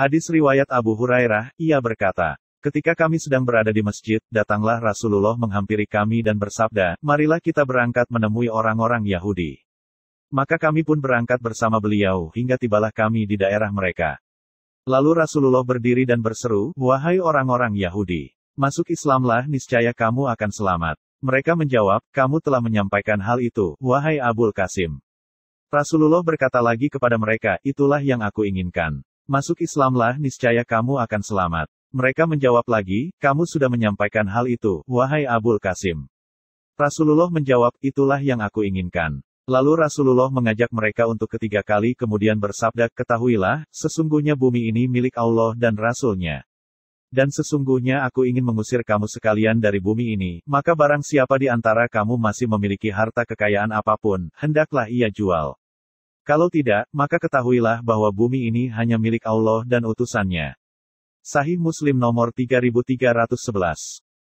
Hadis riwayat Abu Hurairah, ia berkata, Ketika kami sedang berada di masjid, datanglah Rasulullah menghampiri kami dan bersabda, "Marilah kita berangkat menemui orang-orang Yahudi." Maka kami pun berangkat bersama beliau hingga tibalah kami di daerah mereka. Lalu Rasulullah berdiri dan berseru, "Wahai orang-orang Yahudi, masuk Islamlah, niscaya kamu akan selamat." Mereka menjawab, "Kamu telah menyampaikan hal itu, wahai Abul Qasim." Rasulullah berkata lagi kepada mereka, "Itulah yang aku inginkan." Masuk Islamlah niscaya kamu akan selamat. Mereka menjawab lagi, kamu sudah menyampaikan hal itu, wahai Abul Qasim. Rasulullah menjawab, itulah yang aku inginkan. Lalu Rasulullah mengajak mereka untuk ketiga kali kemudian bersabda, ketahuilah, sesungguhnya bumi ini milik Allah dan Rasulnya dan sesungguhnya aku ingin mengusir kamu sekalian dari bumi ini, maka barang siapa di antara kamu masih memiliki harta kekayaan apapun, hendaklah ia jual. Kalau tidak, maka ketahuilah bahwa bumi ini hanya milik Allah dan utusannya. Sahih Muslim nomor 3311